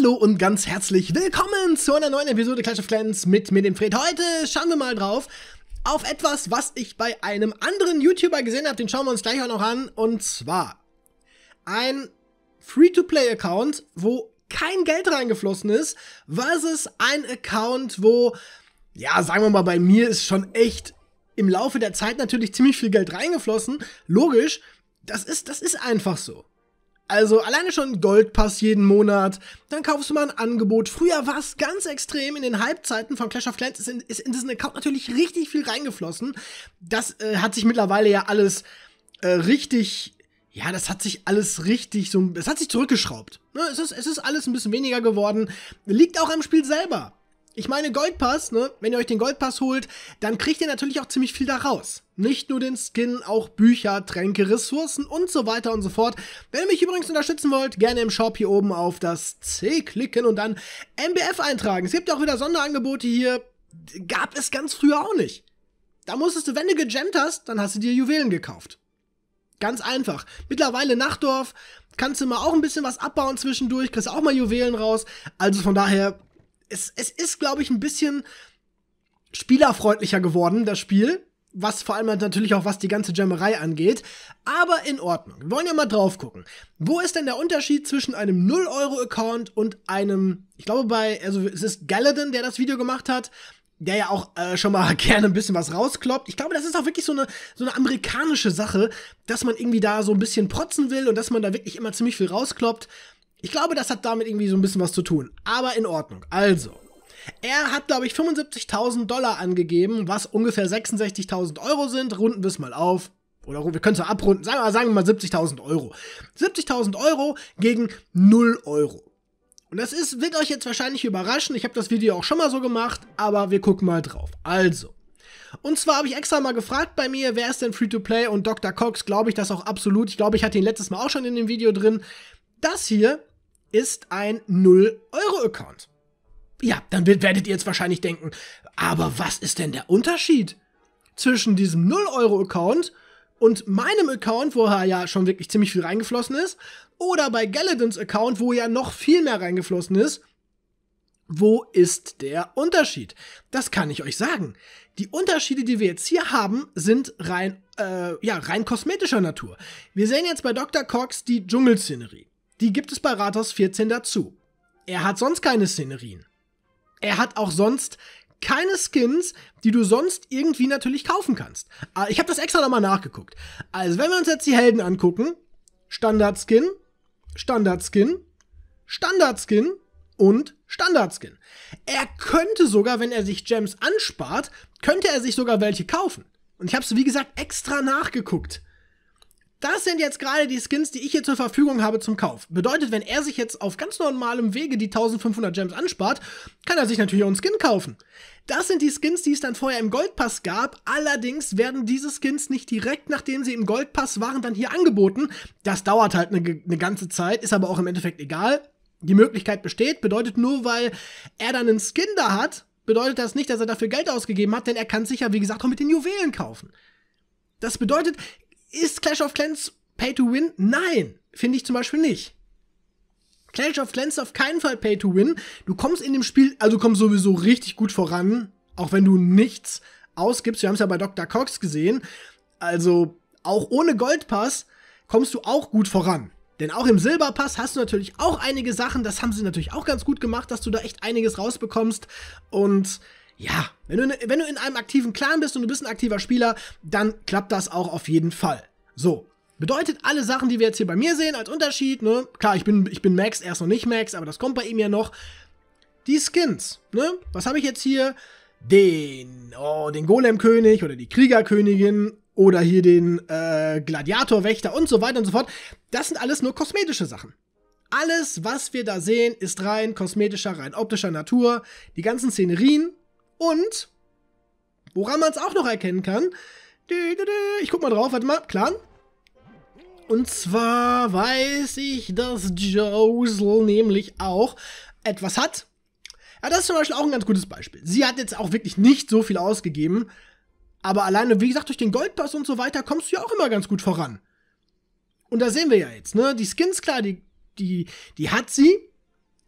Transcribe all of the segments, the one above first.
Hallo und ganz herzlich willkommen zu einer neuen Episode Clash of Clans mit mir, dem Fred. Heute schauen wir mal drauf auf etwas, was ich bei einem anderen YouTuber gesehen habe. Den schauen wir uns gleich auch noch an. Und zwar ein Free-to-Play-Account, wo kein Geld reingeflossen ist, versus ein Account, wo, ja, sagen wir mal, bei mir ist schon echt im Laufe der Zeit natürlich ziemlich viel Geld reingeflossen. Logisch, das ist, das ist einfach so. Also alleine schon Goldpass jeden Monat, dann kaufst du mal ein Angebot. Früher war es ganz extrem, in den Halbzeiten von Clash of Clans ist in, ist in diesen Account natürlich richtig viel reingeflossen. Das äh, hat sich mittlerweile ja alles äh, richtig, ja, das hat sich alles richtig so, es hat sich zurückgeschraubt. Ne? Es, ist, es ist alles ein bisschen weniger geworden, liegt auch am Spiel selber. Ich meine, Goldpass, ne? Wenn ihr euch den Goldpass holt, dann kriegt ihr natürlich auch ziemlich viel daraus. Nicht nur den Skin, auch Bücher, Tränke, Ressourcen und so weiter und so fort. Wenn ihr mich übrigens unterstützen wollt, gerne im Shop hier oben auf das C klicken und dann MBF eintragen. Es gibt ja auch wieder Sonderangebote hier. Gab es ganz früher auch nicht. Da musstest du, wenn du gegemmt hast, dann hast du dir Juwelen gekauft. Ganz einfach. Mittlerweile Nachtdorf, kannst du mal auch ein bisschen was abbauen zwischendurch, kriegst auch mal Juwelen raus. Also von daher es, es ist, glaube ich, ein bisschen spielerfreundlicher geworden, das Spiel. Was vor allem natürlich auch, was die ganze Jammerei angeht. Aber in Ordnung. Wir wollen ja mal drauf gucken. Wo ist denn der Unterschied zwischen einem 0-Euro-Account und einem, ich glaube bei, also es ist Galadin, der das Video gemacht hat, der ja auch äh, schon mal gerne ein bisschen was rauskloppt. Ich glaube, das ist auch wirklich so eine, so eine amerikanische Sache, dass man irgendwie da so ein bisschen protzen will und dass man da wirklich immer ziemlich viel rauskloppt. Ich glaube, das hat damit irgendwie so ein bisschen was zu tun. Aber in Ordnung. Also, er hat, glaube ich, 75.000 Dollar angegeben, was ungefähr 66.000 Euro sind. Runden wir es mal auf. Oder wir können es mal abrunden. Sagen wir, sagen wir mal 70.000 Euro. 70.000 Euro gegen 0 Euro. Und das ist, wird euch jetzt wahrscheinlich überraschen. Ich habe das Video auch schon mal so gemacht, aber wir gucken mal drauf. Also. Und zwar habe ich extra mal gefragt bei mir, wer ist denn Free-to-Play und Dr. Cox glaube ich das auch absolut. Ich glaube, ich hatte ihn letztes Mal auch schon in dem Video drin. Das hier ist ein 0-Euro-Account. Ja, dann werdet ihr jetzt wahrscheinlich denken, aber was ist denn der Unterschied zwischen diesem 0-Euro-Account und meinem Account, wo ja schon wirklich ziemlich viel reingeflossen ist, oder bei Galadins Account, wo ja noch viel mehr reingeflossen ist? Wo ist der Unterschied? Das kann ich euch sagen. Die Unterschiede, die wir jetzt hier haben, sind rein, äh, ja, rein kosmetischer Natur. Wir sehen jetzt bei Dr. Cox die Dschungelszenerie die gibt es bei Rathaus 14 dazu. Er hat sonst keine Szenerien. Er hat auch sonst keine Skins, die du sonst irgendwie natürlich kaufen kannst. Ah, ich habe das extra nochmal nachgeguckt. Also, wenn wir uns jetzt die Helden angucken: Standard-Skin, Standard-Skin, Standard-Skin und Standard-Skin. Er könnte sogar, wenn er sich Gems anspart, könnte er sich sogar welche kaufen. Und ich habe es, wie gesagt, extra nachgeguckt. Das sind jetzt gerade die Skins, die ich hier zur Verfügung habe zum Kauf. Bedeutet, wenn er sich jetzt auf ganz normalem Wege die 1500 Gems anspart, kann er sich natürlich auch einen Skin kaufen. Das sind die Skins, die es dann vorher im Goldpass gab. Allerdings werden diese Skins nicht direkt, nachdem sie im Goldpass waren, dann hier angeboten. Das dauert halt eine, eine ganze Zeit, ist aber auch im Endeffekt egal. Die Möglichkeit besteht, bedeutet nur, weil er dann einen Skin da hat, bedeutet das nicht, dass er dafür Geld ausgegeben hat, denn er kann sich ja, wie gesagt, auch mit den Juwelen kaufen. Das bedeutet, ist Clash of Clans Pay to Win? Nein, finde ich zum Beispiel nicht. Clash of Clans ist auf keinen Fall Pay to Win. Du kommst in dem Spiel, also kommst sowieso richtig gut voran, auch wenn du nichts ausgibst. Wir haben es ja bei Dr. Cox gesehen. Also auch ohne Goldpass kommst du auch gut voran. Denn auch im Silberpass hast du natürlich auch einige Sachen. Das haben sie natürlich auch ganz gut gemacht, dass du da echt einiges rausbekommst. Und ja, wenn du, in, wenn du in einem aktiven Clan bist und du bist ein aktiver Spieler, dann klappt das auch auf jeden Fall. So. Bedeutet, alle Sachen, die wir jetzt hier bei mir sehen, als Unterschied, ne? Klar, ich bin, ich bin Max, erst noch nicht Max, aber das kommt bei ihm ja noch. Die Skins, ne? Was habe ich jetzt hier? Den, oh, den Golemkönig oder die Kriegerkönigin oder hier den äh, Gladiatorwächter und so weiter und so fort. Das sind alles nur kosmetische Sachen. Alles, was wir da sehen, ist rein kosmetischer, rein optischer Natur. Die ganzen Szenerien, und, woran man es auch noch erkennen kann, ich guck mal drauf, warte mal, Clan. Und zwar weiß ich, dass Josel nämlich auch etwas hat. Ja, das ist zum Beispiel auch ein ganz gutes Beispiel. Sie hat jetzt auch wirklich nicht so viel ausgegeben, aber alleine, wie gesagt, durch den Goldpass und so weiter kommst du ja auch immer ganz gut voran. Und da sehen wir ja jetzt, ne? Die Skins, klar, die, die, die hat sie.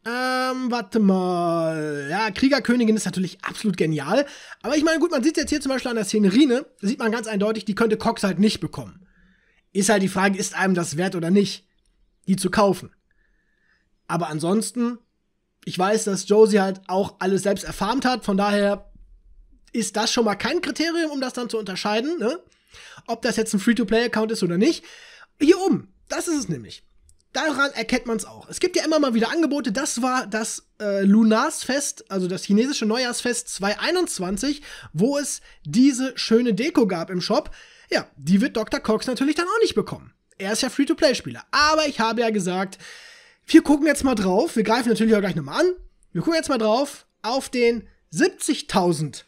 Ähm, warte mal. Ja, Kriegerkönigin ist natürlich absolut genial. Aber ich meine, gut, man sieht jetzt hier zum Beispiel an der Szenerine, sieht man ganz eindeutig, die könnte Cox halt nicht bekommen. Ist halt die Frage, ist einem das wert oder nicht, die zu kaufen. Aber ansonsten, ich weiß, dass Josie halt auch alles selbst erfarmt hat, von daher ist das schon mal kein Kriterium, um das dann zu unterscheiden, ne? Ob das jetzt ein Free-to-Play-Account ist oder nicht. Hier oben, das ist es nämlich daran erkennt man es auch. Es gibt ja immer mal wieder Angebote. Das war das äh, Lunarsfest, also das chinesische Neujahrsfest 2021, wo es diese schöne Deko gab im Shop. Ja, die wird Dr. Cox natürlich dann auch nicht bekommen. Er ist ja Free-to-Play-Spieler. Aber ich habe ja gesagt, wir gucken jetzt mal drauf. Wir greifen natürlich auch gleich nochmal an. Wir gucken jetzt mal drauf auf den 70.000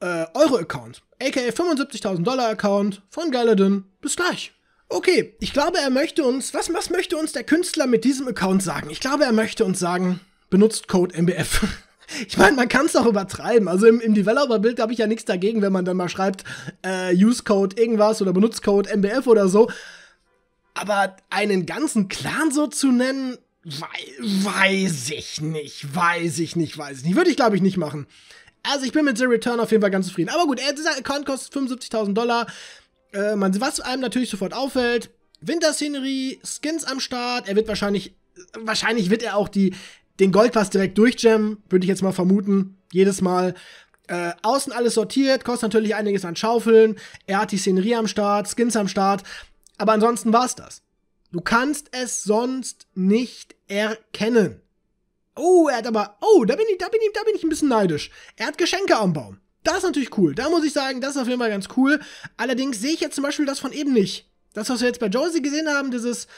äh, Euro-Account, aka 75.000 Dollar-Account von Galadin. Bis gleich. Okay, ich glaube, er möchte uns, was, was möchte uns der Künstler mit diesem Account sagen? Ich glaube, er möchte uns sagen, benutzt Code MBF. Ich meine, man kann es auch übertreiben. Also im, im Developer-Bild habe ich ja nichts dagegen, wenn man dann mal schreibt, äh, Use Code irgendwas oder benutzt Code MBF oder so. Aber einen ganzen Clan so zu nennen, wei weiß ich nicht, weiß ich nicht, weiß ich nicht. Würde ich, glaube ich, nicht machen. Also ich bin mit The Return auf jeden Fall ganz zufrieden. Aber gut, äh, dieser Account kostet 75.000 Dollar. Äh, man, was einem natürlich sofort auffällt, Winterszenerie, Skins am Start. Er wird wahrscheinlich, wahrscheinlich wird er auch die, den Goldpass direkt durchjammen, würde ich jetzt mal vermuten. Jedes Mal. Äh, außen alles sortiert, kostet natürlich einiges an Schaufeln. Er hat die Szenerie am Start, Skins am Start. Aber ansonsten war's das. Du kannst es sonst nicht erkennen. Oh, er hat aber, oh, da bin ich, da bin ich, da bin ich ein bisschen neidisch. Er hat Geschenke am Baum. Das ist natürlich cool. Da muss ich sagen, das ist auf jeden Fall ganz cool. Allerdings sehe ich jetzt zum Beispiel das von eben nicht. Das, was wir jetzt bei Josie gesehen haben, dieses,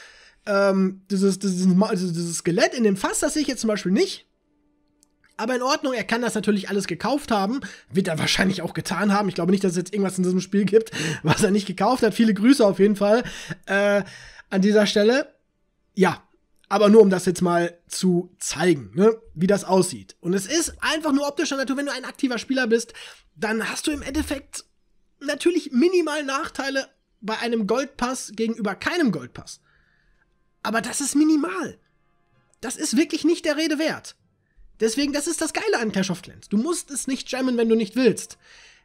ähm, dieses, dieses, dieses Skelett in dem Fass, das sehe ich jetzt zum Beispiel nicht. Aber in Ordnung, er kann das natürlich alles gekauft haben. Wird er wahrscheinlich auch getan haben. Ich glaube nicht, dass es jetzt irgendwas in diesem Spiel gibt, was er nicht gekauft hat. Viele Grüße auf jeden Fall äh, an dieser Stelle. Ja, aber nur um das jetzt mal zu zeigen, ne? wie das aussieht. Und es ist einfach nur optischer Natur, wenn du ein aktiver Spieler bist, dann hast du im Endeffekt natürlich minimal Nachteile bei einem Goldpass gegenüber keinem Goldpass. Aber das ist minimal. Das ist wirklich nicht der Rede wert. Deswegen, das ist das Geile an Clash of Clans. Du musst es nicht jammen, wenn du nicht willst.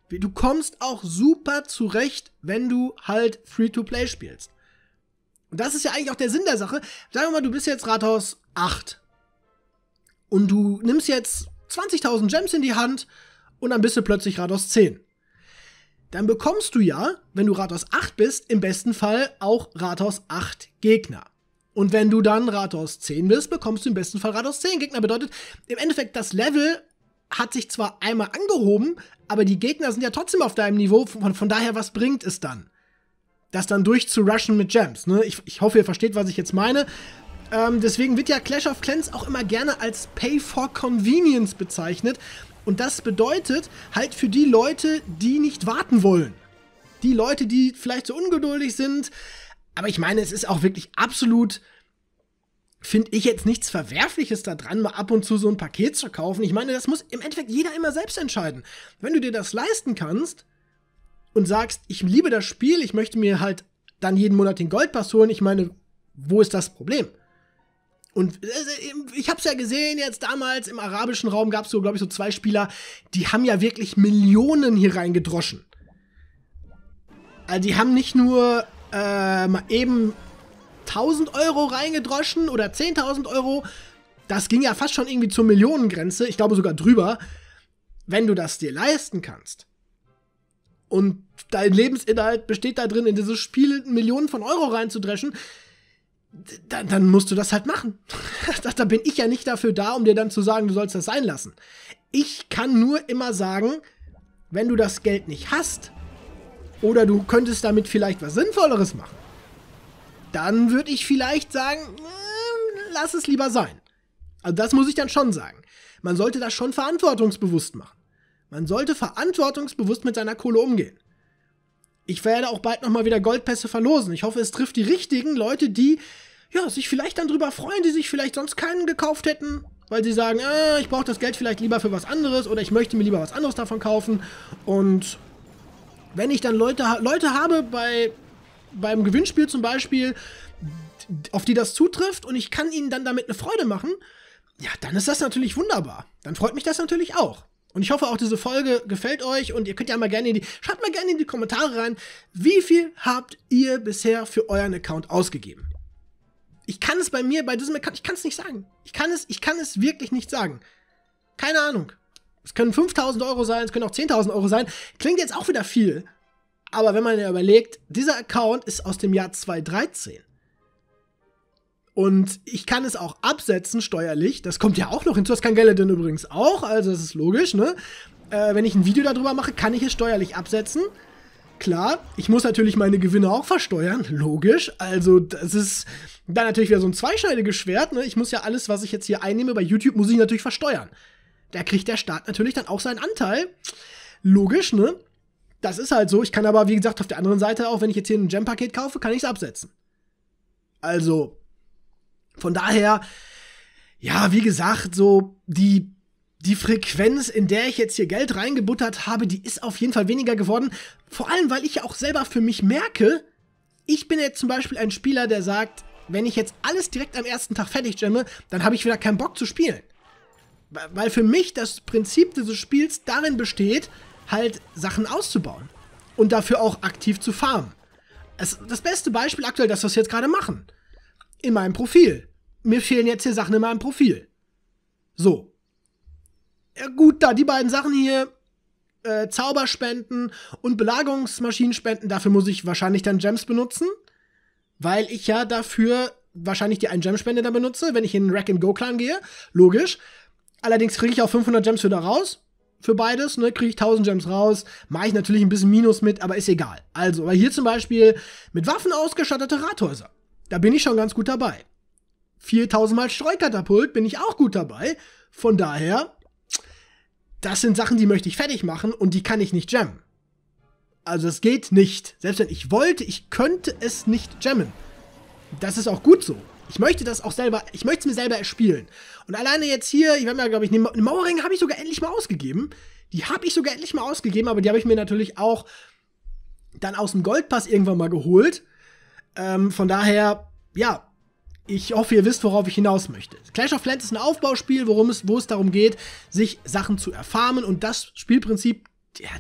Du kommst auch super zurecht, wenn du halt Free-to-Play spielst. Und das ist ja eigentlich auch der Sinn der Sache. Sagen wir mal, du bist jetzt Rathaus 8 und du nimmst jetzt 20.000 Gems in die Hand und dann bist du plötzlich Rathaus 10. Dann bekommst du ja, wenn du Rathaus 8 bist, im besten Fall auch Rathaus 8 Gegner. Und wenn du dann Rathaus 10 bist, bekommst du im besten Fall Rathaus 10 Gegner. Bedeutet, im Endeffekt, das Level hat sich zwar einmal angehoben, aber die Gegner sind ja trotzdem auf deinem Niveau. Von, von daher, was bringt es dann? das dann durchzurushen mit Gems. Ne? Ich, ich hoffe, ihr versteht, was ich jetzt meine. Ähm, deswegen wird ja Clash of Clans auch immer gerne als Pay for Convenience bezeichnet. Und das bedeutet halt für die Leute, die nicht warten wollen. Die Leute, die vielleicht so ungeduldig sind. Aber ich meine, es ist auch wirklich absolut, finde ich jetzt nichts Verwerfliches daran, mal ab und zu so ein Paket zu kaufen. Ich meine, das muss im Endeffekt jeder immer selbst entscheiden. Wenn du dir das leisten kannst, und sagst, ich liebe das Spiel, ich möchte mir halt dann jeden Monat den Goldpass holen, ich meine, wo ist das Problem? Und äh, äh, ich habe es ja gesehen jetzt damals, im arabischen Raum gab es so, glaube ich, so zwei Spieler, die haben ja wirklich Millionen hier reingedroschen. Also die haben nicht nur äh, mal eben 1000 Euro reingedroschen oder 10.000 Euro, das ging ja fast schon irgendwie zur Millionengrenze, ich glaube sogar drüber, wenn du das dir leisten kannst und dein Lebensinhalt besteht da drin, in dieses Spiel Millionen von Euro reinzudreschen, dann, dann musst du das halt machen. da bin ich ja nicht dafür da, um dir dann zu sagen, du sollst das sein lassen. Ich kann nur immer sagen, wenn du das Geld nicht hast, oder du könntest damit vielleicht was Sinnvolleres machen, dann würde ich vielleicht sagen, hm, lass es lieber sein. Also das muss ich dann schon sagen. Man sollte das schon verantwortungsbewusst machen. Man sollte verantwortungsbewusst mit seiner Kohle umgehen. Ich werde auch bald nochmal wieder Goldpässe verlosen. Ich hoffe, es trifft die richtigen Leute, die ja, sich vielleicht dann drüber freuen, die sich vielleicht sonst keinen gekauft hätten, weil sie sagen, äh, ich brauche das Geld vielleicht lieber für was anderes oder ich möchte mir lieber was anderes davon kaufen. Und wenn ich dann Leute, Leute habe bei, beim Gewinnspiel zum Beispiel, auf die das zutrifft und ich kann ihnen dann damit eine Freude machen, ja, dann ist das natürlich wunderbar. Dann freut mich das natürlich auch. Und ich hoffe auch, diese Folge gefällt euch und ihr könnt ja mal gerne in die, schreibt mal gerne in die Kommentare rein, wie viel habt ihr bisher für euren Account ausgegeben? Ich kann es bei mir, bei diesem Account, ich kann es nicht sagen. Ich kann es, ich kann es wirklich nicht sagen. Keine Ahnung. Es können 5000 Euro sein, es können auch 10.000 Euro sein. Klingt jetzt auch wieder viel. Aber wenn man ja überlegt, dieser Account ist aus dem Jahr 2013. Und ich kann es auch absetzen steuerlich. Das kommt ja auch noch hinzu. Das kann Galadin übrigens auch. Also das ist logisch, ne? Äh, wenn ich ein Video darüber mache, kann ich es steuerlich absetzen. Klar, ich muss natürlich meine Gewinne auch versteuern, logisch. Also das ist dann natürlich wieder so ein zweischneidiges Schwert. Ne? Ich muss ja alles, was ich jetzt hier einnehme bei YouTube, muss ich natürlich versteuern. Da kriegt der Staat natürlich dann auch seinen Anteil. Logisch, ne? Das ist halt so. Ich kann aber, wie gesagt, auf der anderen Seite auch, wenn ich jetzt hier ein Gem-Paket kaufe, kann ich es absetzen. Also, von daher, ja, wie gesagt, so die, die Frequenz, in der ich jetzt hier Geld reingebuttert habe, die ist auf jeden Fall weniger geworden. Vor allem, weil ich ja auch selber für mich merke, ich bin jetzt zum Beispiel ein Spieler, der sagt, wenn ich jetzt alles direkt am ersten Tag fertig jamme, dann habe ich wieder keinen Bock zu spielen. Weil für mich das Prinzip dieses Spiels darin besteht, halt Sachen auszubauen und dafür auch aktiv zu farmen. das beste Beispiel aktuell, dass wir es jetzt gerade machen in meinem Profil. Mir fehlen jetzt hier Sachen in meinem Profil. So. Ja, gut, da die beiden Sachen hier, äh, Zauberspenden und Belagerungsmaschinenspenden, dafür muss ich wahrscheinlich dann Gems benutzen, weil ich ja dafür wahrscheinlich die einen Gemspende dann benutze, wenn ich in den Rack and Go Clan gehe. Logisch. Allerdings kriege ich auch 500 Gems wieder raus. Für beides, ne, kriege ich 1000 Gems raus. Mache ich natürlich ein bisschen Minus mit, aber ist egal. Also, weil hier zum Beispiel mit Waffen ausgestattete Rathäuser. Da bin ich schon ganz gut dabei. 4000 Mal Streukatapult bin ich auch gut dabei. Von daher, das sind Sachen, die möchte ich fertig machen und die kann ich nicht jammen. Also es geht nicht. Selbst wenn ich wollte, ich könnte es nicht jammen. Das ist auch gut so. Ich möchte das auch selber, ich möchte es mir selber erspielen. Und alleine jetzt hier, ich habe mir, glaube ich, eine Mauerring habe ich sogar endlich mal ausgegeben. Die habe ich sogar endlich mal ausgegeben, aber die habe ich mir natürlich auch dann aus dem Goldpass irgendwann mal geholt. Ähm, von daher, ja, ich hoffe, ihr wisst, worauf ich hinaus möchte. Clash of Clans ist ein Aufbauspiel, worum es, wo es darum geht, sich Sachen zu erfarmen und das Spielprinzip, ja,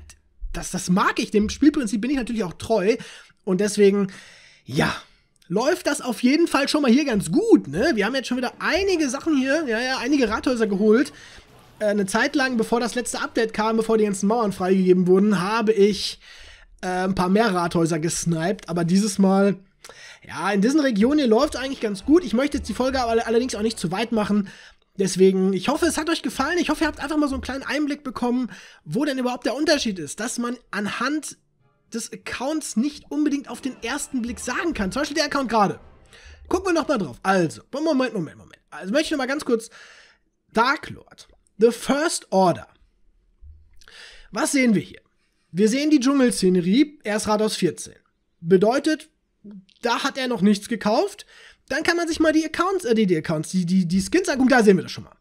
das, das mag ich. Dem Spielprinzip bin ich natürlich auch treu und deswegen, ja, läuft das auf jeden Fall schon mal hier ganz gut. Ne? Wir haben jetzt schon wieder einige Sachen hier, ja, ja, einige Rathäuser geholt. Äh, eine Zeit lang, bevor das letzte Update kam, bevor die ganzen Mauern freigegeben wurden, habe ich äh, ein paar mehr Rathäuser gesniped, aber dieses Mal ja, in diesen Regionen hier läuft es eigentlich ganz gut. Ich möchte jetzt die Folge aber allerdings auch nicht zu weit machen. Deswegen, ich hoffe, es hat euch gefallen. Ich hoffe, ihr habt einfach mal so einen kleinen Einblick bekommen, wo denn überhaupt der Unterschied ist. Dass man anhand des Accounts nicht unbedingt auf den ersten Blick sagen kann. Zum Beispiel der Account gerade. Gucken wir nochmal drauf. Also, Moment, Moment, Moment. Also möchte ich nochmal ganz kurz. Dark Lord. The First Order. Was sehen wir hier? Wir sehen die Dschungelszenerie, Er erst Rathaus 14. Bedeutet, da hat er noch nichts gekauft. Dann kann man sich mal die Accounts, äh, die, die Accounts, die, die, die Skins angucken. Da sehen wir das schon mal.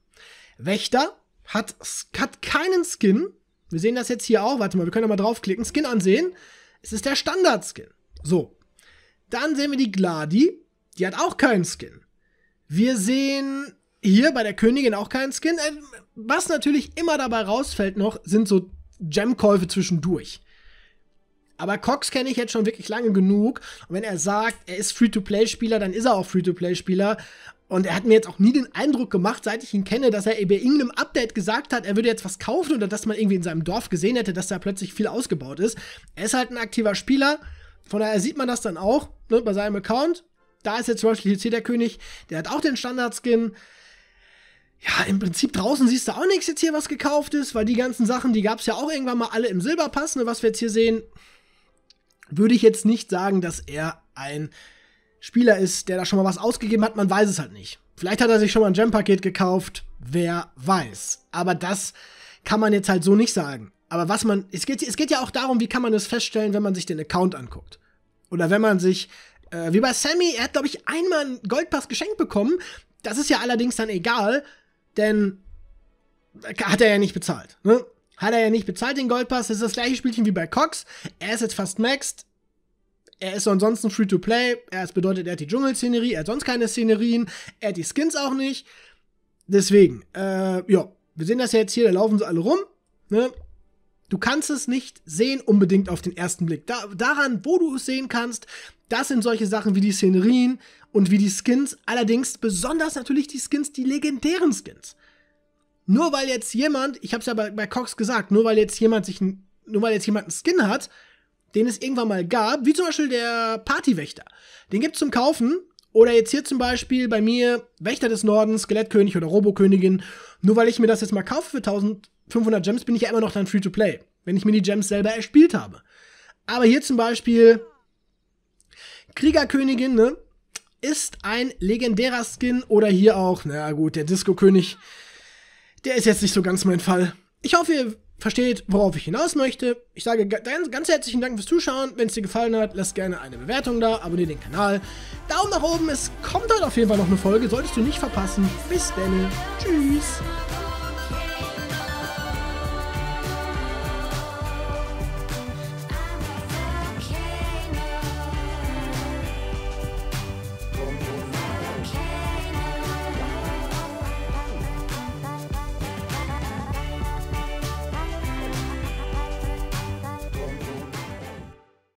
Wächter hat, hat keinen Skin. Wir sehen das jetzt hier auch. Warte mal, wir können da mal draufklicken. Skin ansehen. Es ist der Standard-Skin. So. Dann sehen wir die Gladi. Die hat auch keinen Skin. Wir sehen hier bei der Königin auch keinen Skin. Äh, was natürlich immer dabei rausfällt noch, sind so Gem-Käufe zwischendurch. Aber Cox kenne ich jetzt schon wirklich lange genug. Und wenn er sagt, er ist Free-to-Play-Spieler, dann ist er auch Free-to-Play-Spieler. Und er hat mir jetzt auch nie den Eindruck gemacht, seit ich ihn kenne, dass er bei irgendeinem Update gesagt hat, er würde jetzt was kaufen oder dass man irgendwie in seinem Dorf gesehen hätte, dass da plötzlich viel ausgebaut ist. Er ist halt ein aktiver Spieler. Von daher sieht man das dann auch ne, bei seinem Account. Da ist jetzt zum Beispiel hier der König, der hat auch den Standard-Skin. Ja, im Prinzip draußen siehst du auch nichts jetzt hier, was gekauft ist, weil die ganzen Sachen, die gab es ja auch irgendwann mal alle im Silberpass, ne, was wir jetzt hier sehen würde ich jetzt nicht sagen, dass er ein Spieler ist, der da schon mal was ausgegeben hat. Man weiß es halt nicht. Vielleicht hat er sich schon mal ein gem paket gekauft. Wer weiß. Aber das kann man jetzt halt so nicht sagen. Aber was man, es geht, es geht ja auch darum, wie kann man das feststellen, wenn man sich den Account anguckt. Oder wenn man sich, äh, wie bei Sammy, er hat, glaube ich, einmal einen Goldpass geschenkt bekommen. Das ist ja allerdings dann egal, denn äh, hat er ja nicht bezahlt. Ne? Hat er ja nicht bezahlt, den Goldpass. Das ist das gleiche Spielchen wie bei Cox. Er ist jetzt fast maxed. Er ist ansonsten free to play. Er ist bedeutet, er hat die Dschungelszenerie. Er hat sonst keine Szenerien. Er hat die Skins auch nicht. Deswegen, äh, ja, wir sehen das ja jetzt hier. Da laufen sie alle rum. Ne? Du kannst es nicht sehen unbedingt auf den ersten Blick. Da, daran, wo du es sehen kannst, das sind solche Sachen wie die Szenerien und wie die Skins. Allerdings besonders natürlich die Skins, die legendären Skins nur weil jetzt jemand, ich habe es ja bei, bei Cox gesagt, nur weil jetzt jemand sich, nur weil jetzt jemand einen Skin hat, den es irgendwann mal gab, wie zum Beispiel der Partywächter. Den gibt's zum Kaufen. Oder jetzt hier zum Beispiel bei mir Wächter des Nordens, Skelettkönig oder Robokönigin. Nur weil ich mir das jetzt mal kaufe für 1500 Gems, bin ich ja immer noch dann free to play. Wenn ich mir die Gems selber erspielt habe. Aber hier zum Beispiel Kriegerkönigin, ne? Ist ein legendärer Skin oder hier auch, na gut, der Disco-König der ist jetzt nicht so ganz mein Fall. Ich hoffe, ihr versteht, worauf ich hinaus möchte. Ich sage ganz, herzlichen Dank fürs Zuschauen. Wenn es dir gefallen hat, lasst gerne eine Bewertung da, abonniere den Kanal. Daumen nach oben, es kommt heute auf jeden Fall noch eine Folge, solltest du nicht verpassen. Bis dann, tschüss.